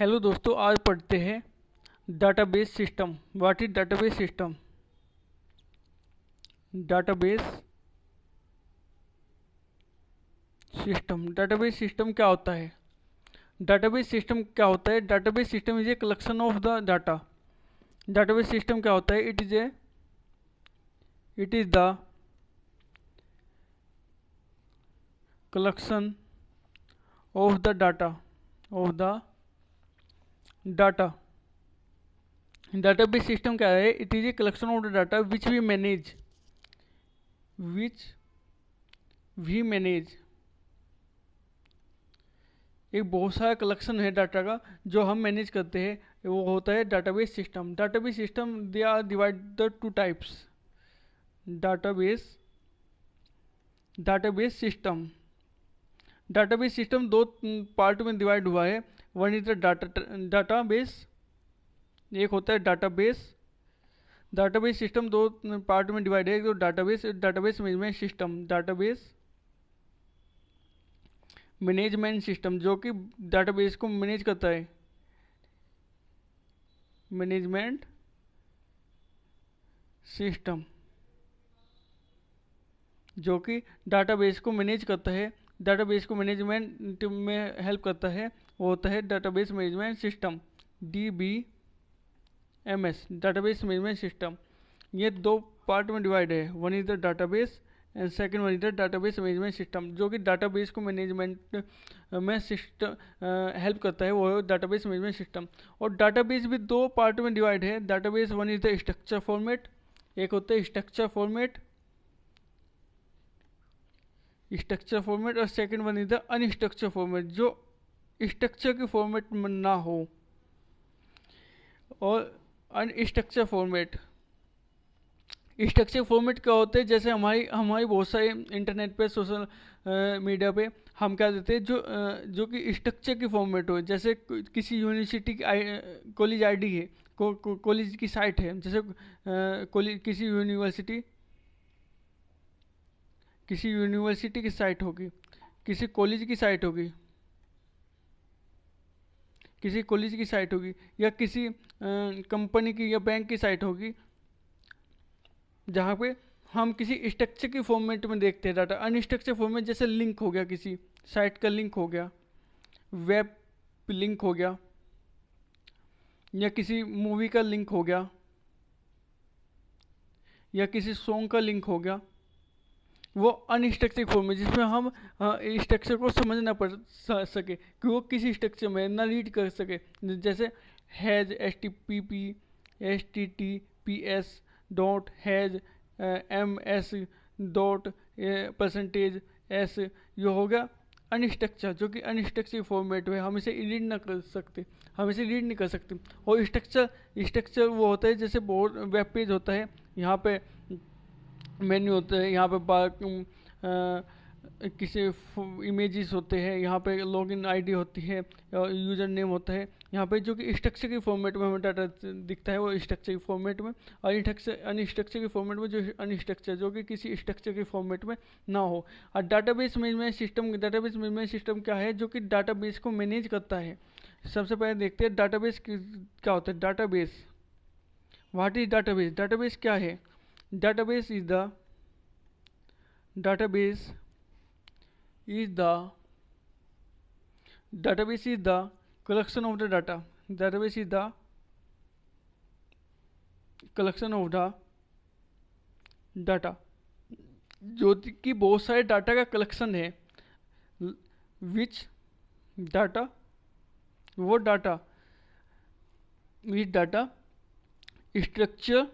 hello दोस्तों आज पढ़ते हैं database system what is database system database system database system क्या होता है डाटाबेस सिस्टम क्या होता है database system is a collection of the data database system क्या होता है it is a it is the collection of the data of the data database system क्या है it is a collection of the data which we manage which we manage एक बहुत सारा collection है data का जो हम manage करते हैं वो होता है database system database system they are divide the two types database database system database system दो पार्ट में डिवाइड हुआ है one is the data database एक होता है database database system दो पार्ट में डिवाइड है database database management system database management system जो कि डाटा बेस को मैनेज करता है मैनेजमेंट सिस्टम जो कि डाटाबेस को मैनेज करता है डाटाबेस को मैनेजमेंट में हेल्प करता है वो होता है database management system D B M S database management system ये दो पार्ट में डिवाइड है one is the database and second one is the database management system जो कि डाटाबेस को मैनेजमेंट uh, में सिस्टम हेल्प uh, करता है वो है डाटाबेस मैनेजमेंट सिस्टम और डाटाबेस भी दो पार्ट में डिवाइड है database one is the structure format एक होता है स्ट्रक्चर फॉर्मेट स्ट्रक्चर फॉर्मेट और second one is the unstructure format जो स्ट्रक्चर के फॉर्मेट में ना हो और अनस्ट्रक्चर फॉर्मेट स्ट्रक्चर फॉर्मेट क्या होते हैं जैसे हमारी हमारी बहुत सारे इंटरनेट पे सोशल मीडिया पे हम क्या देते हैं जो आ, जो कि स्ट्रक्चर की फॉर्मेट हो जैसे किसी यूनिवर्सिटी की आई कॉलेज आईडी है को, को, कॉलेज की साइट है जैसे कॉलेज किसी यूनिवर्सिटी किसी यूनिवर्सिटी की साइट होगी किसी कॉलेज की साइट होगी किसी कॉलेज की साइट होगी या किसी कंपनी की या बैंक की साइट होगी जहाँ पे हम किसी स्ट्रक्चर की फॉर्मेट में देखते हैं डाटा अनस्ट्रक्चर फॉर्मेट जैसे लिंक हो गया किसी साइट का लिंक हो गया वेब लिंक हो गया या किसी मूवी का लिंक हो गया या किसी सॉन्ग का लिंक हो गया वो अनस्ट्रक्चर फॉर्म में जिसमें हम स्ट्रक्चर को समझना पड़ सके कि वो किस स्ट्रक्चर में ना रीड कर सके जैसे H S T P P S T T P S dot H M S dot percentage S ये हो गया अनस्ट्रक्चर जो कि अनस्ट्रक्चर फॉर्मेट है हम इसे रीड ना कर सकते हम इसे रीड नहीं कर सकते और स्ट्रक्चर स्ट्रक्चर वो होता है जैसे बोर्ड वेब पेज होता है यहाँ पे मेन्यू होते हैं यहाँ पर किसी इमेजेस होते हैं यहाँ पे लॉगिन आईडी होती है यूजर नेम होता है यहाँ पे जो कि स्ट्रक्चर के फॉर्मेट में हमें डाटा दिखता है वो स्ट्रक्चर के फॉर्मेट में अनस्ट्रक्चर के फॉर्मेट में जो अनस्ट्रक्चर जो कि किसी स्ट्रक्चर के फॉर्मेट में ना हो और database management system database management system क्या है जो कि डाटाबेस को मैनेज करता है सबसे पहले देखते हैं डाटाबेस क्या होता है database what is database database क्या है database is the database is the database is the collection of the data database is the collection of the data जो कि बहुत सारे डाटा का कलेक्शन है विच डाटा वो data which data structure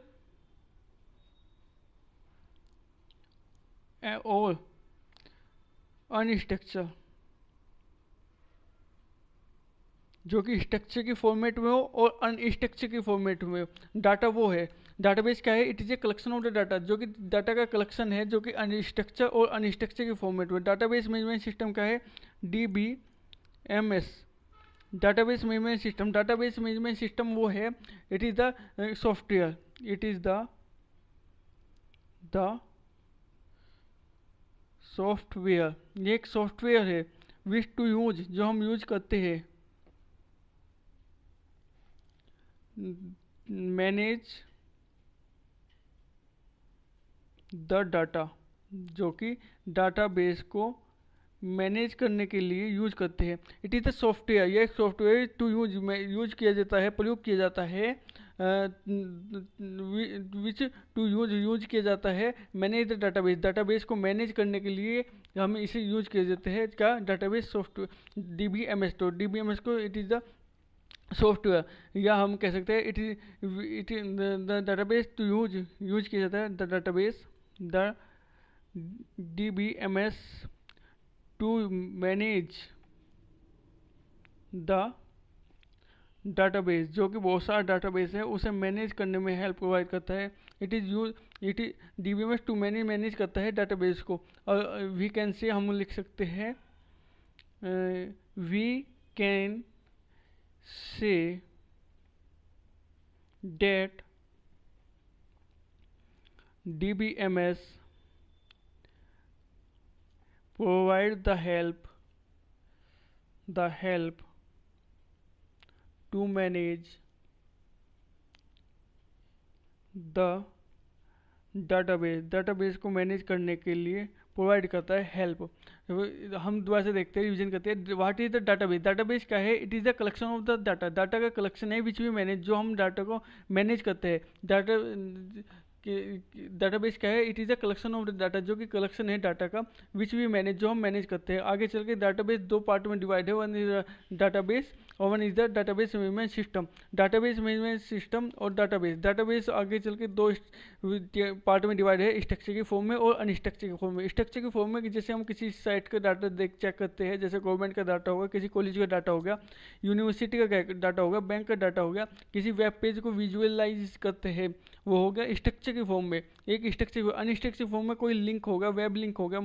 and all un structure जो कि structure की फॉर्मेट में हो और अनस्ट्रक्चर की फॉर्मेट में हो डाटा वो है डाटाबेस क्या है it is a collection of the data जो कि डाटा का कलेक्शन है जो कि अनस्ट्रक्चर और अनस्ट्रक्चर की फॉर्मेट में डाटाबेस मैनेजमेंट सिस्टम क्या है D B M S database management system database management system वो है it is the software it is the software ये एक सॉफ्टवेयर है विश टू यूज जो हम यूज करते हैं मैनेज द डाटा जो कि डाटाबेस को मैनेज करने के लिए यूज करते हैं इट इज़ अ सॉफ्टवेयर यह एक सॉफ्टवेयर टू यूज में यूज किया जाता है प्रयोग किया जाता है विच टू यूज यूज किया जाता है मैनेज द डाटाबेस डाटाबेस को मैनेज करने के लिए हम इसे यूज किया जाते हैं क्या database software D B M S तो डी बी एम एस को इट इज़ द सॉफ्टवेयर या हम कह सकते हैं it is it the database to use use किया जाता है the database the D B M S to manage the database जो कि बहुत सारा डाटाबेस है उसे मैनेज करने में हेल्प प्रोवाइड करता है it is use it is D B to manage manage करता है डाटाबेस को और वी कैन से हम लिख सकते हैं we can say that D B M S provide the help the help to manage the database database को मैनेज करने के लिए प्रोवाइड करता है हेल्प हम दोबारा से देखते हैं रिविजन करते हैं what is the database database क्या है it is the collection of the data data का कलेक्शन है विच वी मैनेज जो हम डाटा को मैनेज करते हैं डाटा डाटाबेस क्या है it is a collection of data जो कि कलेक्शन है डाटा का विच वी मैनेज जो हम मैनेज करते हैं आगे चल के डाटाबेस दो पार्ट में डिवाइड है वन इज डाटाबेस और one is the database management system database management system और डाटाबेस डाटाबेस आगे चल के दो पार्ट में डिवाइड है स्ट्रक्चर के फॉर्म में और अनस्ट्रक्चर के फॉर्म में स्ट्रक्चर के फॉर्म में जैसे हम किसी साइट का डाटा देख चेक करते हैं जैसे गवर्नमेंट का डाटा होगा किसी कॉलेज का डाटा हो गया यूनिवर्सिटी का डाटा होगा बैंक का डाटा हो गया किसी वेब पेज को विजुअलाइज करते हैं वो हो गया स्ट्रक्चर के फॉर्म में एक स्ट्रक्चर अनस्ट्रक्चर फॉर्म में कोई लिंक होगा वेब लिंक होगा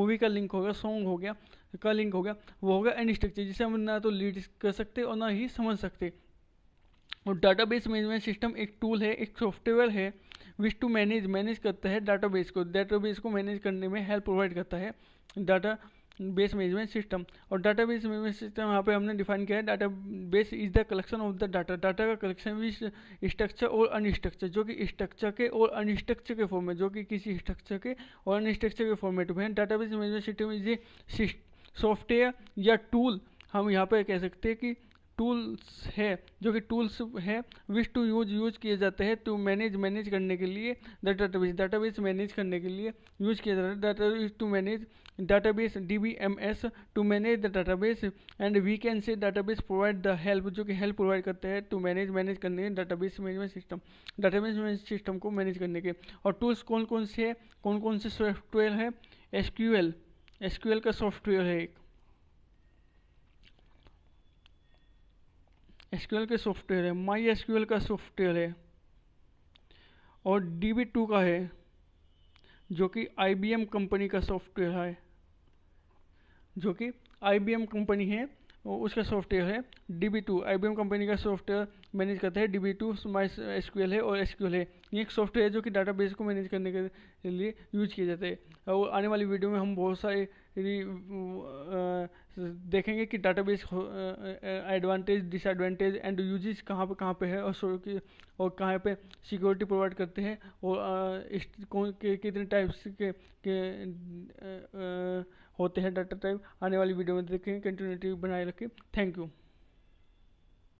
मूवी का लिंक होगा सॉन्ग हो गया का लिंक हो गया वो होगा एंड स्ट्रक्चर जिसे हम ना तो लीड कर सकते और ना ही समझ सकते और बेस मैनेजमेंट सिस्टम एक टूल है एक सॉफ्टवेयर है विच टू मैनेज मैनेज करता है बेस को बेस को मैनेज करने में हेल्प प्रोवाइड करता है डाटा बेस मैनेजमेंट सिस्टम और डाटा बेस मैनेजमेंट सिस्टम यहाँ पे हमने डिफाइन किया है database is the collection of the data data का कलेक्शन विच स्ट्रक्चर और अनस्ट्रक्चर जो कि स्ट्रक्चर के और अनस्ट्रक्चर के फॉर्मेट जो कि किसी स्ट्रक्चर के और अनस्ट्रक्चर के फॉर्मेट में है database management system is a software या टूल हम यहाँ पर कह सकते हैं कि टूल्स है जो कि टूल्स है विश टू यूज यूज किए जाते हैं टू मैनेज मैनेज करने के लिए द डाटाबेस डाटाबेस मैनेज करने के लिए यूज किया जाता है database to manage database D B M S to manage the database and we can say database provide the help जो कि हेल्प प्रोवाइड करते हैं टू मैनेज मैनेज करने के database management system database manage system को manage करने के और टूल्स कौन कौन से हैं कौन कौन से सॉफ्टवेयर है एस क्यू एल एस का सॉफ्टवेयर है एक एस के सॉफ्टवेयर है माई एस का सॉफ्टवेयर है और डी बी टू का है जो कि आई बी एम कंपनी का सॉफ्टवेयर है जो कि आई बी एम कंपनी है उसका सॉफ्टवेयर है D B two I B M company का सॉफ्टवेयर मैनेज करता है D B two my S Q L है और एस क्यू एल है ये एक सॉफ्टवेयर है जो कि डाटा बेस को मैनेज करने के लिए यूज किया जाता है और आने वाली वीडियो में हम बहुत सारे देखेंगे कि data base advantage disadvantage and uses कहाँ पर कहाँ पे है और और कहाँ पे सिक्योरिटी प्रोवाइड करते हैं और कौन के कितने टाइप्स के, के होते हैं डाटा टाइप आने वाली वीडियो में देखेंगे कंटिन्यूटी बनाए रखें थैंक यू